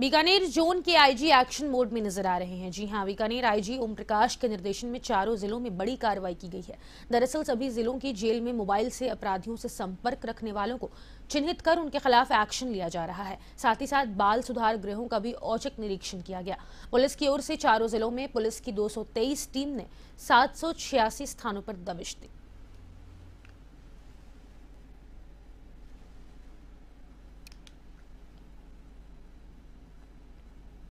Bikaner zone के IG action mode में नजर आ रहे हैं जी हां बीकानेर आईजी ओम प्रकाश के निर्देशन में चारों जिलों में बड़ी कार्रवाई की गई है दरअसल सभी जिलों की जेल में मोबाइल से अपराधियों से संपर्क रखने वालों को चिन्हित कर उनके खिलाफ एक्शन लिया जा रहा है साथ ही साथ बाल सुधार गृहों का भी औचक निरीक्षण किया गया पुलिस की ओर से चारों जिलों में पुलिस की दो टीम ने सात स्थानों पर दबिश दी